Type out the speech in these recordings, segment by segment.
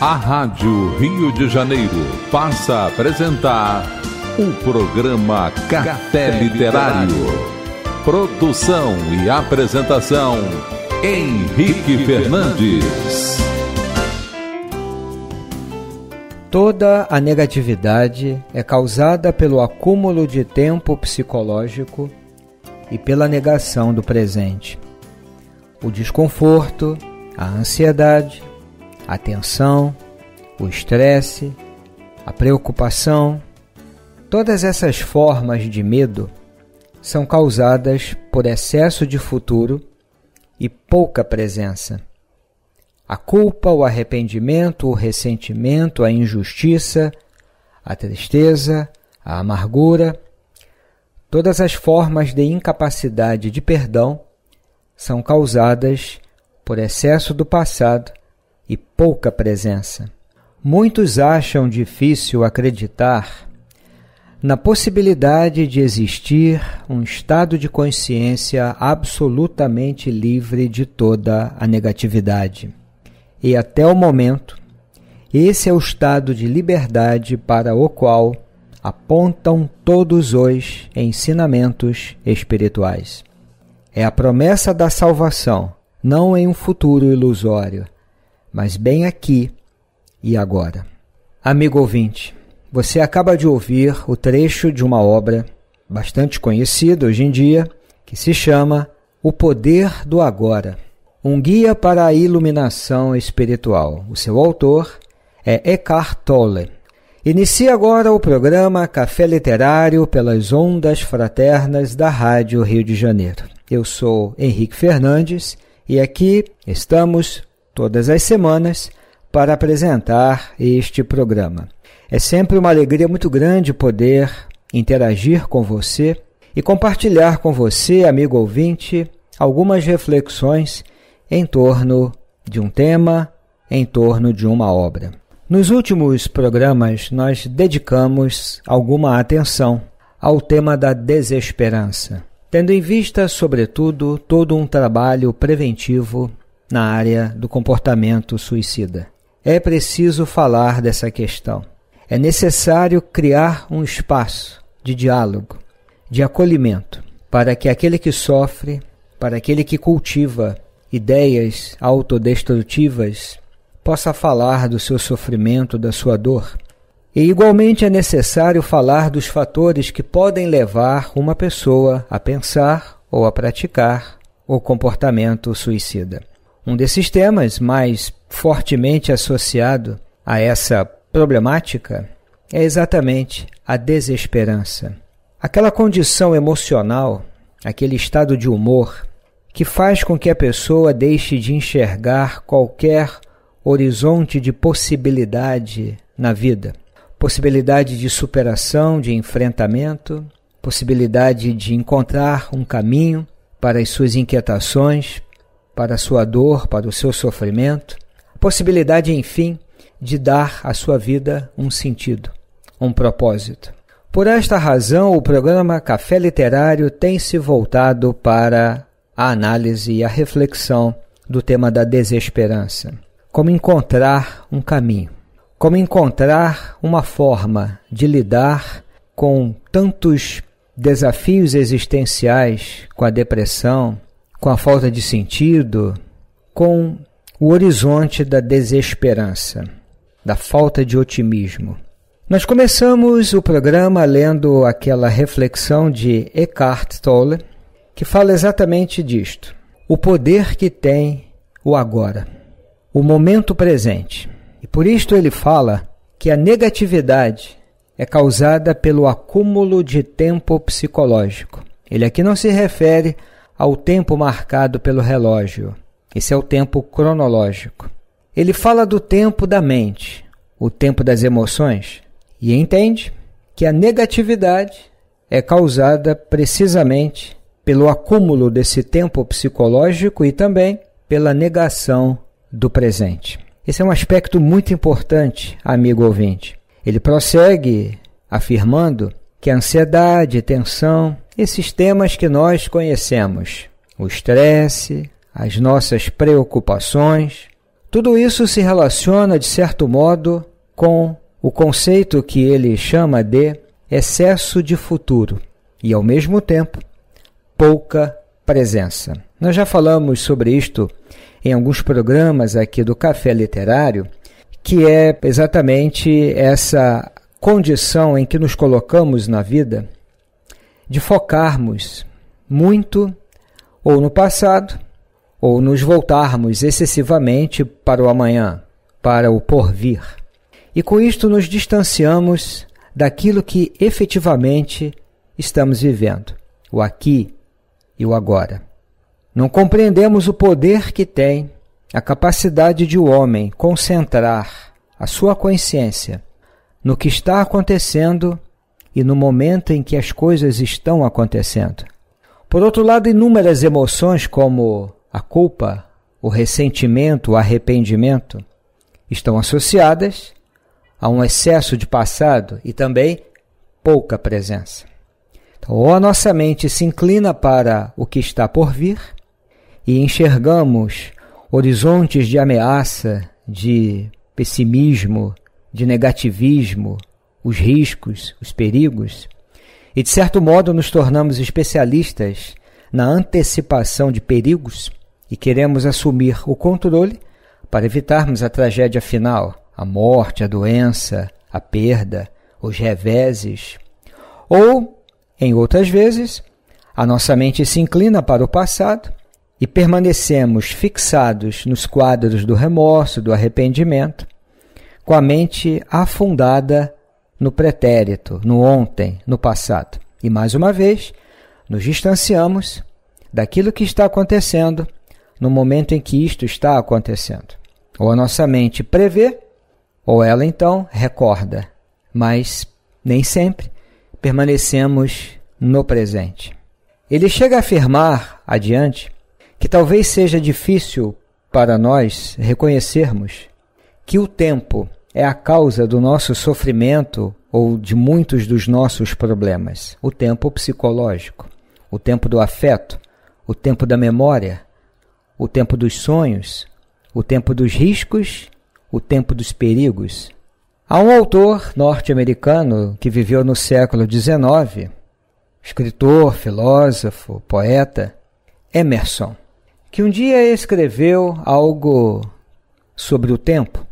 A Rádio Rio de Janeiro passa a apresentar o programa Café Literário. Produção e apresentação Henrique Fernandes. Toda a negatividade é causada pelo acúmulo de tempo psicológico e pela negação do presente. O desconforto, a ansiedade, a tensão, o estresse, a preocupação. Todas essas formas de medo são causadas por excesso de futuro e pouca presença. A culpa, o arrependimento, o ressentimento, a injustiça, a tristeza, a amargura, todas as formas de incapacidade de perdão são causadas por excesso do passado e pouca presença. Muitos acham difícil acreditar na possibilidade de existir um estado de consciência absolutamente livre de toda a negatividade. E até o momento, esse é o estado de liberdade para o qual apontam todos os ensinamentos espirituais. É a promessa da salvação, não em um futuro ilusório, mas bem aqui e agora. Amigo ouvinte, você acaba de ouvir o trecho de uma obra bastante conhecida hoje em dia, que se chama O Poder do Agora Um Guia para a Iluminação Espiritual. O seu autor é Eckhart Tolle. Inicia agora o programa Café Literário pelas ondas fraternas da Rádio Rio de Janeiro. Eu sou Henrique Fernandes e aqui estamos todas as semanas para apresentar este programa. É sempre uma alegria muito grande poder interagir com você e compartilhar com você, amigo ouvinte, algumas reflexões em torno de um tema, em torno de uma obra. Nos últimos programas, nós dedicamos alguma atenção ao tema da desesperança, tendo em vista, sobretudo, todo um trabalho preventivo na área do comportamento suicida. É preciso falar dessa questão. É necessário criar um espaço de diálogo, de acolhimento, para que aquele que sofre, para aquele que cultiva ideias autodestrutivas, possa falar do seu sofrimento, da sua dor. E igualmente é necessário falar dos fatores que podem levar uma pessoa a pensar ou a praticar o comportamento suicida. Um desses temas mais fortemente associado a essa problemática é exatamente a desesperança. Aquela condição emocional, aquele estado de humor que faz com que a pessoa deixe de enxergar qualquer horizonte de possibilidade na vida. Possibilidade de superação, de enfrentamento, possibilidade de encontrar um caminho para as suas inquietações, para a sua dor, para o seu sofrimento, a possibilidade, enfim, de dar à sua vida um sentido, um propósito. Por esta razão, o programa Café Literário tem se voltado para a análise e a reflexão do tema da desesperança. Como encontrar um caminho, como encontrar uma forma de lidar com tantos desafios existenciais, com a depressão, com a falta de sentido, com o horizonte da desesperança, da falta de otimismo. Nós começamos o programa lendo aquela reflexão de Eckhart Tolle, que fala exatamente disto: o poder que tem o agora, o momento presente. E por isto ele fala que a negatividade é causada pelo acúmulo de tempo psicológico. Ele aqui não se refere ao tempo marcado pelo relógio. Esse é o tempo cronológico. Ele fala do tempo da mente, o tempo das emoções, e entende que a negatividade é causada precisamente pelo acúmulo desse tempo psicológico e também pela negação do presente. Esse é um aspecto muito importante, amigo ouvinte. Ele prossegue afirmando que a ansiedade, tensão, esses temas que nós conhecemos, o estresse, as nossas preocupações, tudo isso se relaciona de certo modo com o conceito que ele chama de excesso de futuro e, ao mesmo tempo, pouca presença. Nós já falamos sobre isto em alguns programas aqui do Café Literário, que é exatamente essa condição em que nos colocamos na vida de focarmos muito ou no passado ou nos voltarmos excessivamente para o amanhã, para o porvir. E com isto nos distanciamos daquilo que efetivamente estamos vivendo, o aqui e o agora. Não compreendemos o poder que tem a capacidade de o homem concentrar a sua consciência no que está acontecendo e no momento em que as coisas estão acontecendo. Por outro lado, inúmeras emoções como a culpa, o ressentimento, o arrependimento estão associadas a um excesso de passado e também pouca presença. Então, ou a nossa mente se inclina para o que está por vir e enxergamos horizontes de ameaça, de pessimismo, de negativismo, os riscos, os perigos, e de certo modo nos tornamos especialistas na antecipação de perigos e queremos assumir o controle para evitarmos a tragédia final, a morte, a doença, a perda, os reveses. Ou, em outras vezes, a nossa mente se inclina para o passado e permanecemos fixados nos quadros do remorso, do arrependimento, com a mente afundada no pretérito, no ontem, no passado. E mais uma vez, nos distanciamos daquilo que está acontecendo no momento em que isto está acontecendo. Ou a nossa mente prevê, ou ela então recorda, mas nem sempre permanecemos no presente. Ele chega a afirmar adiante que talvez seja difícil para nós reconhecermos que o tempo é a causa do nosso sofrimento ou de muitos dos nossos problemas. O tempo psicológico, o tempo do afeto, o tempo da memória, o tempo dos sonhos, o tempo dos riscos, o tempo dos perigos. Há um autor norte-americano que viveu no século XIX, escritor, filósofo, poeta, Emerson, que um dia escreveu algo sobre o tempo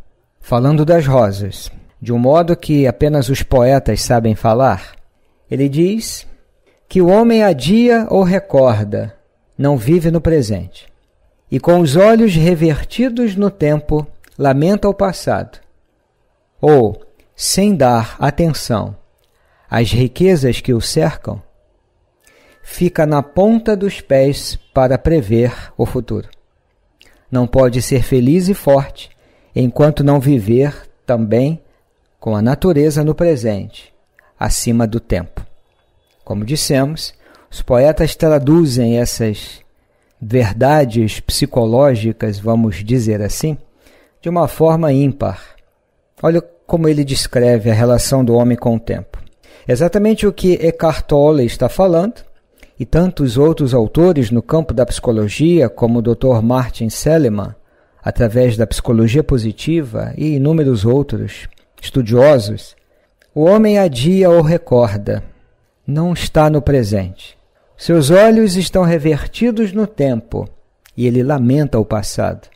falando das rosas, de um modo que apenas os poetas sabem falar. Ele diz que o homem adia ou recorda, não vive no presente. E com os olhos revertidos no tempo, lamenta o passado. Ou, sem dar atenção às riquezas que o cercam, fica na ponta dos pés para prever o futuro. Não pode ser feliz e forte enquanto não viver também com a natureza no presente, acima do tempo. Como dissemos, os poetas traduzem essas verdades psicológicas, vamos dizer assim, de uma forma ímpar. Olha como ele descreve a relação do homem com o tempo. Exatamente o que Eckhart Tolle está falando e tantos outros autores no campo da psicologia, como o Dr. Martin Seligman, através da psicologia positiva e inúmeros outros estudiosos, o homem adia ou recorda, não está no presente. Seus olhos estão revertidos no tempo e ele lamenta o passado.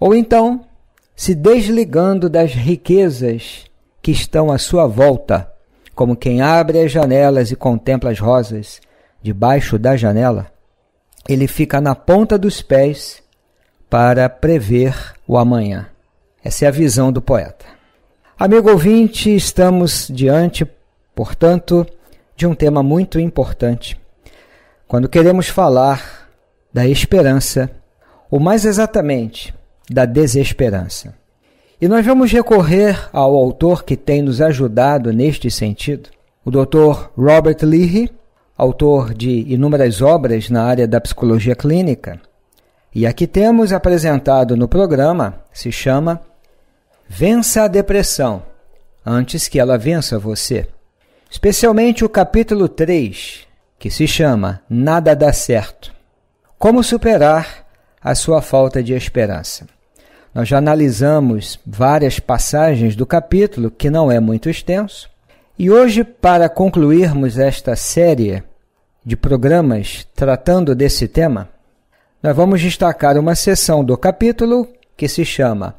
Ou então, se desligando das riquezas que estão à sua volta, como quem abre as janelas e contempla as rosas debaixo da janela, ele fica na ponta dos pés para prever o amanhã. Essa é a visão do poeta. Amigo ouvinte, estamos diante, portanto, de um tema muito importante. Quando queremos falar da esperança, ou mais exatamente, da desesperança. E nós vamos recorrer ao autor que tem nos ajudado neste sentido, o Dr. Robert Leahy, autor de inúmeras obras na área da psicologia clínica, e aqui temos apresentado no programa, se chama Vença a Depressão antes que ela vença você. Especialmente o capítulo 3, que se chama Nada dá certo. Como superar a sua falta de esperança. Nós já analisamos várias passagens do capítulo, que não é muito extenso, e hoje, para concluirmos esta série de programas tratando desse tema, nós vamos destacar uma seção do capítulo que se chama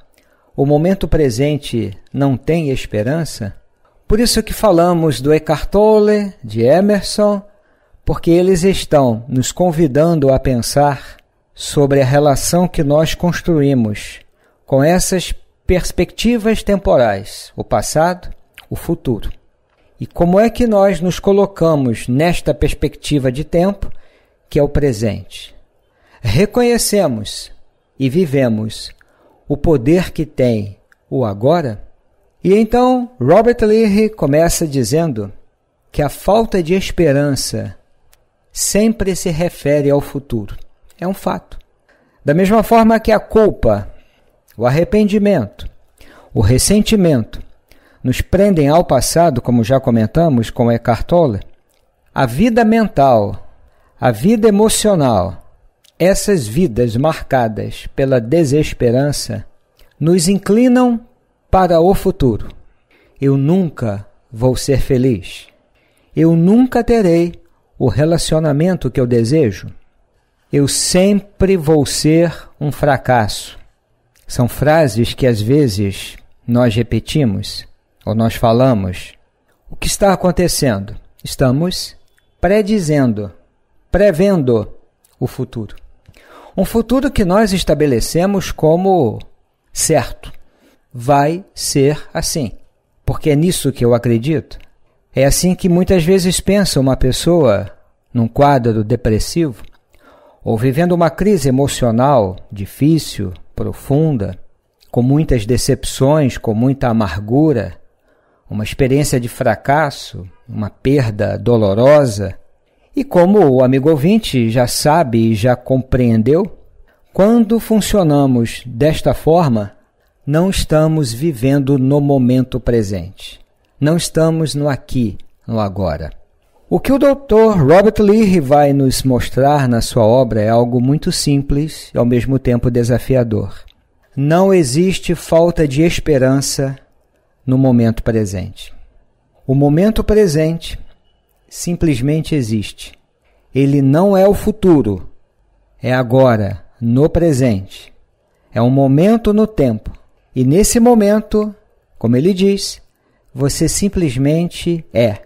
O Momento Presente Não Tem Esperança. Por isso que falamos do Eckhart Tolle, de Emerson, porque eles estão nos convidando a pensar sobre a relação que nós construímos com essas perspectivas temporais, o passado, o futuro. E como é que nós nos colocamos nesta perspectiva de tempo, que é o presente? reconhecemos e vivemos o poder que tem o agora? E então Robert Leary começa dizendo que a falta de esperança sempre se refere ao futuro. É um fato. Da mesma forma que a culpa, o arrependimento, o ressentimento nos prendem ao passado, como já comentamos com Eckhart Tolle, a vida mental, a vida emocional essas vidas marcadas pela desesperança nos inclinam para o futuro. Eu nunca vou ser feliz. Eu nunca terei o relacionamento que eu desejo. Eu sempre vou ser um fracasso. São frases que às vezes nós repetimos ou nós falamos. O que está acontecendo? Estamos predizendo, prevendo o futuro. Um futuro que nós estabelecemos como certo. Vai ser assim, porque é nisso que eu acredito. É assim que muitas vezes pensa uma pessoa num quadro depressivo ou vivendo uma crise emocional difícil, profunda, com muitas decepções, com muita amargura, uma experiência de fracasso, uma perda dolorosa, e como o amigo ouvinte já sabe e já compreendeu, quando funcionamos desta forma, não estamos vivendo no momento presente. Não estamos no aqui, no agora. O que o Dr. Robert Lee vai nos mostrar na sua obra é algo muito simples e ao mesmo tempo desafiador. Não existe falta de esperança no momento presente. O momento presente simplesmente existe. Ele não é o futuro, é agora, no presente. É um momento no tempo. E nesse momento, como ele diz, você simplesmente é.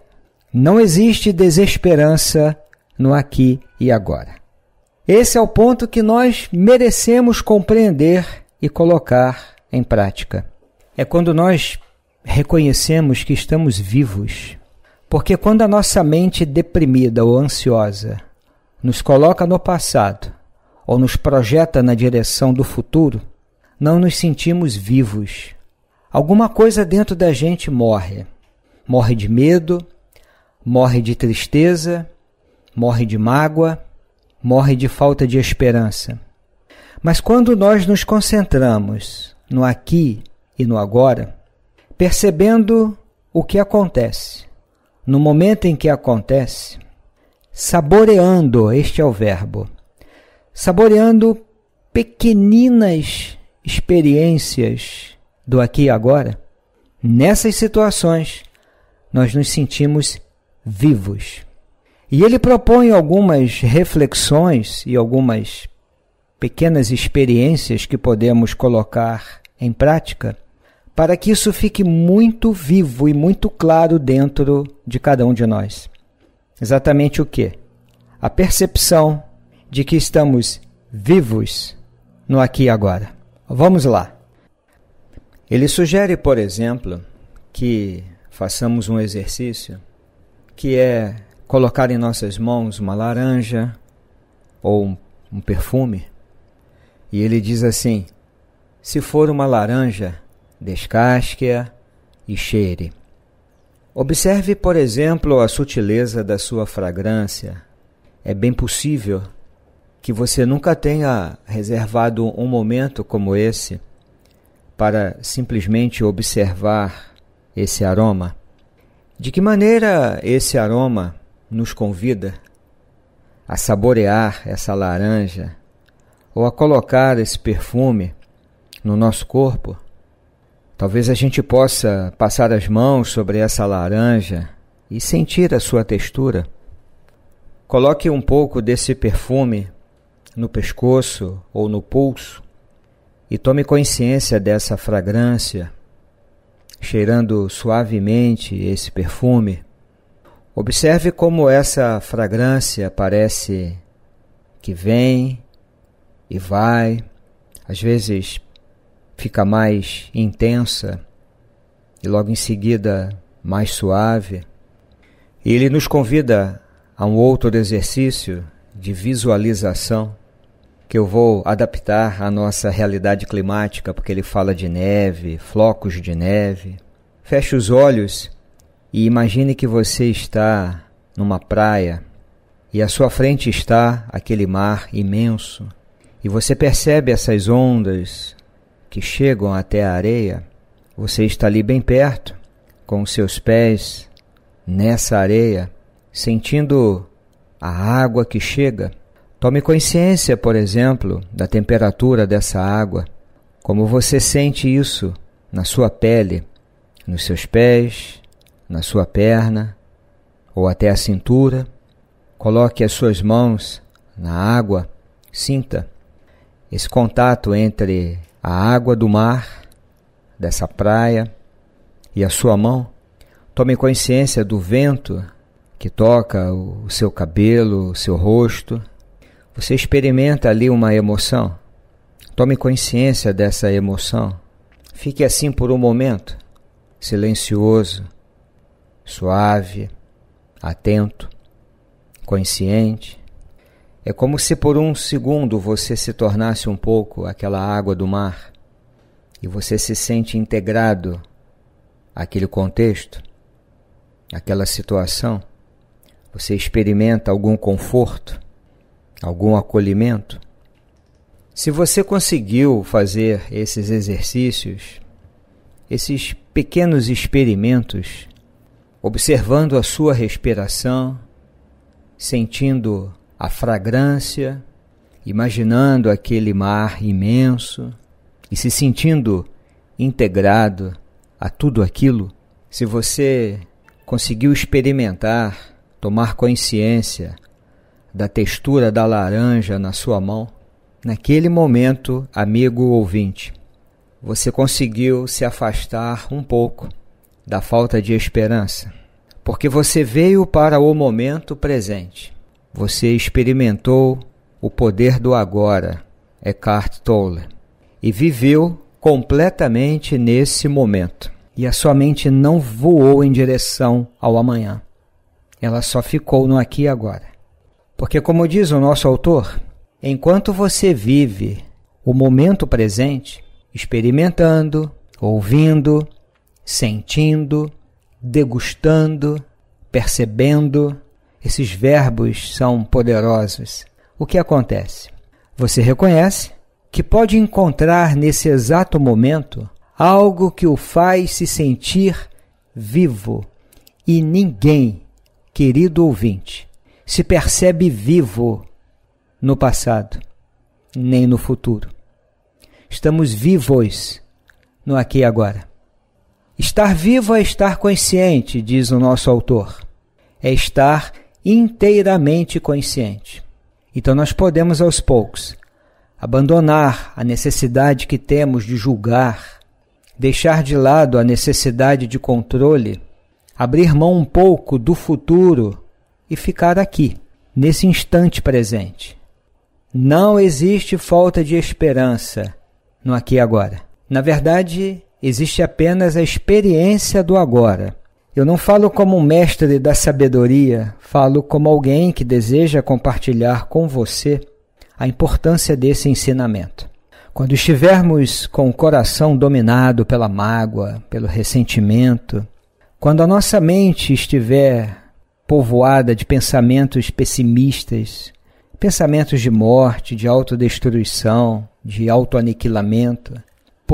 Não existe desesperança no aqui e agora. Esse é o ponto que nós merecemos compreender e colocar em prática. É quando nós reconhecemos que estamos vivos porque quando a nossa mente deprimida ou ansiosa nos coloca no passado ou nos projeta na direção do futuro, não nos sentimos vivos. Alguma coisa dentro da gente morre. Morre de medo, morre de tristeza, morre de mágoa, morre de falta de esperança. Mas quando nós nos concentramos no aqui e no agora, percebendo o que acontece, no momento em que acontece, saboreando, este é o verbo, saboreando pequeninas experiências do aqui e agora, nessas situações nós nos sentimos vivos. E ele propõe algumas reflexões e algumas pequenas experiências que podemos colocar em prática para que isso fique muito vivo e muito claro dentro de cada um de nós. Exatamente o que? A percepção de que estamos vivos no aqui e agora. Vamos lá. Ele sugere, por exemplo, que façamos um exercício que é colocar em nossas mãos uma laranja ou um, um perfume. E ele diz assim: se for uma laranja, descasque-a e cheire. Observe, por exemplo, a sutileza da sua fragrância. É bem possível que você nunca tenha reservado um momento como esse para simplesmente observar esse aroma. De que maneira esse aroma nos convida a saborear essa laranja ou a colocar esse perfume no nosso corpo? Talvez a gente possa passar as mãos sobre essa laranja e sentir a sua textura. Coloque um pouco desse perfume no pescoço ou no pulso e tome consciência dessa fragrância, cheirando suavemente esse perfume. Observe como essa fragrância parece que vem e vai, às vezes fica mais intensa e logo em seguida mais suave. E ele nos convida a um outro exercício de visualização que eu vou adaptar à nossa realidade climática, porque ele fala de neve, flocos de neve. Feche os olhos e imagine que você está numa praia e à sua frente está aquele mar imenso. E você percebe essas ondas que chegam até a areia, você está ali bem perto, com os seus pés nessa areia, sentindo a água que chega. Tome consciência, por exemplo, da temperatura dessa água, como você sente isso na sua pele, nos seus pés, na sua perna ou até a cintura. Coloque as suas mãos na água, sinta esse contato entre a água do mar, dessa praia, e a sua mão. Tome consciência do vento que toca o seu cabelo, o seu rosto. Você experimenta ali uma emoção. Tome consciência dessa emoção. Fique assim por um momento, silencioso, suave, atento, consciente. É como se por um segundo você se tornasse um pouco aquela água do mar e você se sente integrado àquele contexto, àquela situação. Você experimenta algum conforto, algum acolhimento. Se você conseguiu fazer esses exercícios, esses pequenos experimentos, observando a sua respiração, sentindo a fragrância, imaginando aquele mar imenso e se sentindo integrado a tudo aquilo, se você conseguiu experimentar, tomar consciência da textura da laranja na sua mão, naquele momento, amigo ouvinte, você conseguiu se afastar um pouco da falta de esperança, porque você veio para o momento presente. Você experimentou o poder do agora, Eckhart Tolle, e viveu completamente nesse momento. E a sua mente não voou em direção ao amanhã. Ela só ficou no aqui e agora. Porque, como diz o nosso autor, enquanto você vive o momento presente, experimentando, ouvindo, sentindo, degustando, percebendo, esses verbos são poderosos. O que acontece? Você reconhece que pode encontrar nesse exato momento algo que o faz se sentir vivo. E ninguém, querido ouvinte, se percebe vivo no passado, nem no futuro. Estamos vivos no aqui e agora. Estar vivo é estar consciente, diz o nosso autor. É estar inteiramente consciente. Então nós podemos aos poucos abandonar a necessidade que temos de julgar, deixar de lado a necessidade de controle, abrir mão um pouco do futuro e ficar aqui, nesse instante presente. Não existe falta de esperança no aqui e agora. Na verdade, existe apenas a experiência do agora. Eu não falo como um mestre da sabedoria, falo como alguém que deseja compartilhar com você a importância desse ensinamento. Quando estivermos com o coração dominado pela mágoa, pelo ressentimento, quando a nossa mente estiver povoada de pensamentos pessimistas, pensamentos de morte, de autodestruição, de autoaniquilamento,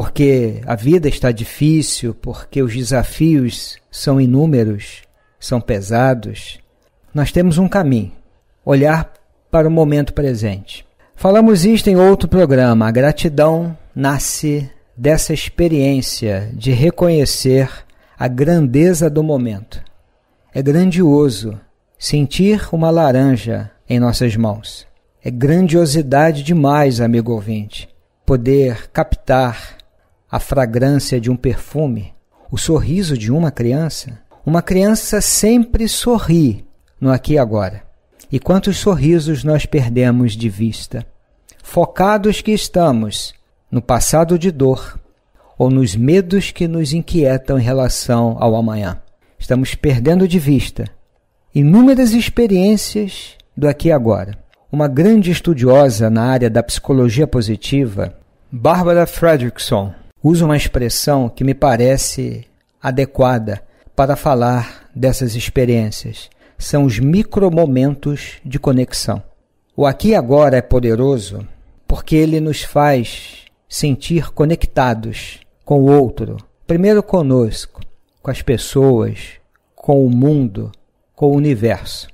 porque a vida está difícil, porque os desafios são inúmeros, são pesados, nós temos um caminho: olhar para o momento presente. Falamos isto em outro programa. A gratidão nasce dessa experiência de reconhecer a grandeza do momento. É grandioso sentir uma laranja em nossas mãos. É grandiosidade demais, amigo ouvinte, poder captar a fragrância de um perfume, o sorriso de uma criança. Uma criança sempre sorri no aqui e agora. E quantos sorrisos nós perdemos de vista? Focados que estamos no passado de dor ou nos medos que nos inquietam em relação ao amanhã. Estamos perdendo de vista inúmeras experiências do aqui e agora. Uma grande estudiosa na área da psicologia positiva, Barbara Fredrickson, usa uma expressão que me parece adequada para falar dessas experiências. São os micromomentos de conexão. O aqui e agora é poderoso porque ele nos faz sentir conectados com o outro, primeiro conosco, com as pessoas, com o mundo, com o universo.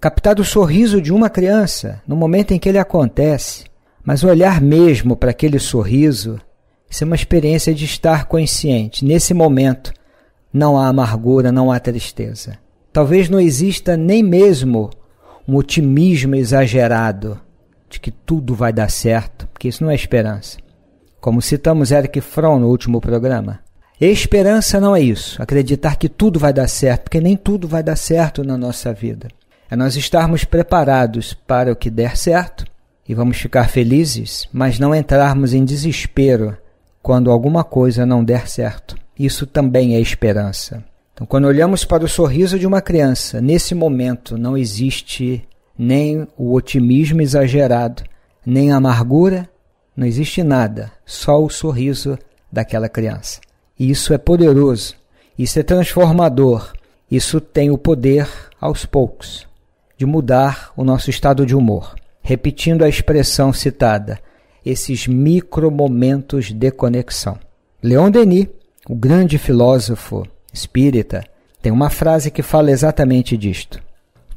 Captar o sorriso de uma criança no momento em que ele acontece, mas olhar mesmo para aquele sorriso isso é uma experiência de estar consciente. Nesse momento, não há amargura, não há tristeza. Talvez não exista nem mesmo um otimismo exagerado de que tudo vai dar certo, porque isso não é esperança. Como citamos Eric Fromm no último programa. Esperança não é isso, acreditar que tudo vai dar certo, porque nem tudo vai dar certo na nossa vida. É nós estarmos preparados para o que der certo e vamos ficar felizes, mas não entrarmos em desespero quando alguma coisa não der certo. Isso também é esperança. Então, quando olhamos para o sorriso de uma criança, nesse momento não existe nem o otimismo exagerado, nem a amargura, não existe nada, só o sorriso daquela criança. E isso é poderoso, isso é transformador, isso tem o poder, aos poucos, de mudar o nosso estado de humor. Repetindo a expressão citada, esses micromomentos de conexão. Leon Denis, o grande filósofo espírita, tem uma frase que fala exatamente disto.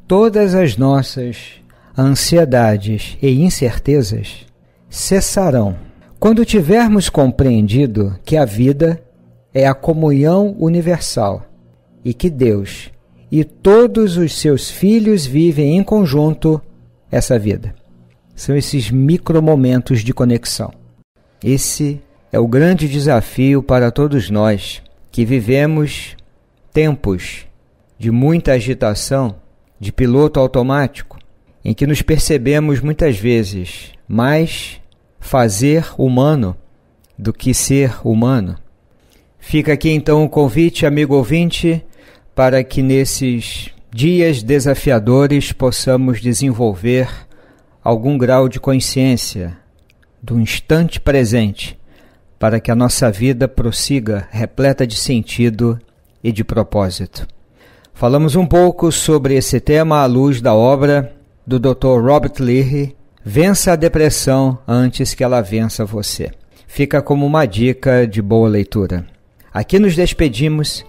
Todas as nossas ansiedades e incertezas cessarão quando tivermos compreendido que a vida é a comunhão universal e que Deus e todos os seus filhos vivem em conjunto essa vida são esses micromomentos de conexão. Esse é o grande desafio para todos nós que vivemos tempos de muita agitação, de piloto automático, em que nos percebemos muitas vezes mais fazer humano do que ser humano. Fica aqui então o um convite, amigo ouvinte, para que nesses dias desafiadores possamos desenvolver algum grau de consciência do instante presente para que a nossa vida prossiga repleta de sentido e de propósito. Falamos um pouco sobre esse tema à luz da obra do Dr. Robert Leary, Vença a depressão antes que ela vença você. Fica como uma dica de boa leitura. Aqui nos despedimos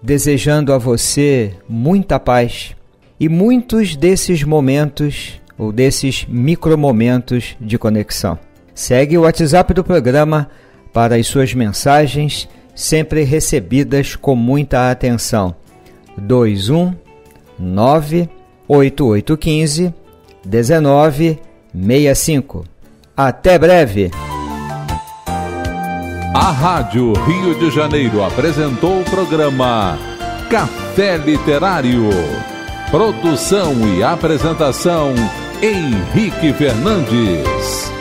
desejando a você muita paz e muitos desses momentos ou desses micromomentos de conexão. Segue o WhatsApp do programa para as suas mensagens, sempre recebidas com muita atenção. 21 98815 1965. Até breve! A Rádio Rio de Janeiro apresentou o programa Café Literário. Produção e apresentação Henrique Fernandes.